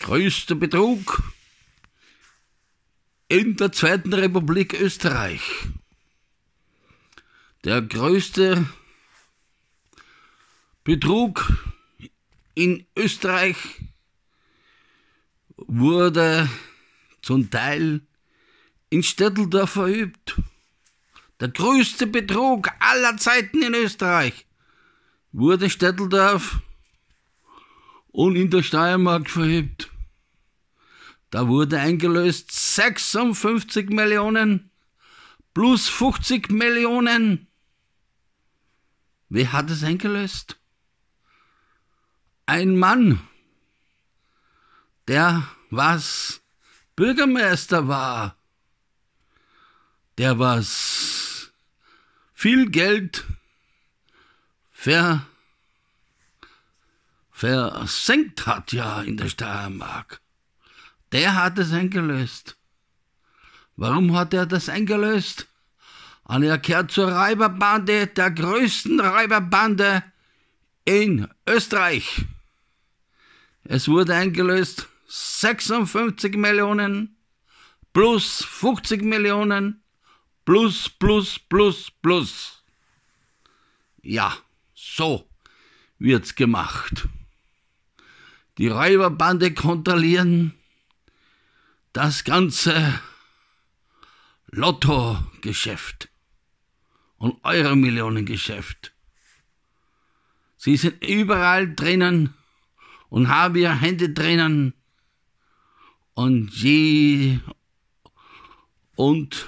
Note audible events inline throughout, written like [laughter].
Größter Betrug in der Zweiten Republik Österreich. Der größte Betrug in Österreich wurde zum Teil in Stetteldorf verübt. Der größte Betrug aller Zeiten in Österreich wurde in Stetteldorf und in der Steiermark verübt. Da wurde eingelöst 56 Millionen plus 50 Millionen. Wer hat es eingelöst? Ein Mann, der was Bürgermeister war, der was viel Geld ver versenkt hat ja in der Steiermark. Der hat es eingelöst. Warum hat er das eingelöst? Und er gehört zur Räuberbande, der größten Räuberbande in Österreich. Es wurde eingelöst 56 Millionen plus 50 Millionen plus plus plus plus. Ja, so wird's gemacht. Die Räuberbande kontrollieren das ganze Lotto-Geschäft und eure millionengeschäft Sie sind überall drinnen und haben ihre Hände drinnen und je und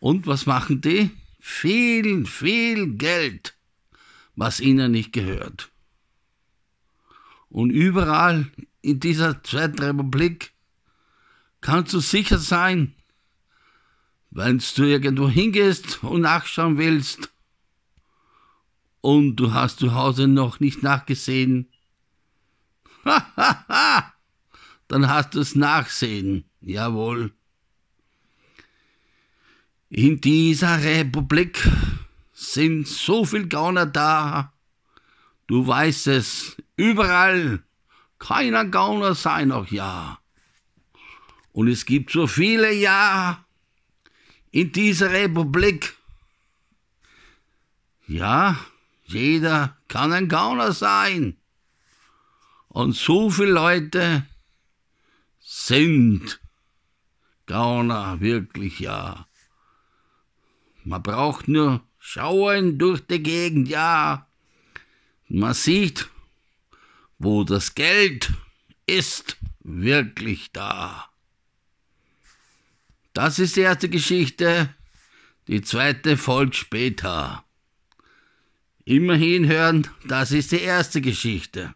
und was machen die? Viel, viel Geld, was ihnen nicht gehört. Und überall in dieser Zweiten Republik kannst du sicher sein, wenn du irgendwo hingehst und nachschauen willst und du hast zu Hause noch nicht nachgesehen, [laughs] dann hast du es nachsehen, jawohl. In dieser Republik sind so viel Gauner da, du weißt es, überall keiner Gauner sei noch Ja. Und es gibt so viele Ja in dieser Republik. Ja, jeder kann ein Gauner sein. Und so viele Leute sind Gauner, wirklich ja. Man braucht nur schauen durch die Gegend, ja. Man sieht, wo das Geld ist wirklich da. Das ist die erste Geschichte, die zweite folgt später. Immerhin hören, das ist die erste Geschichte.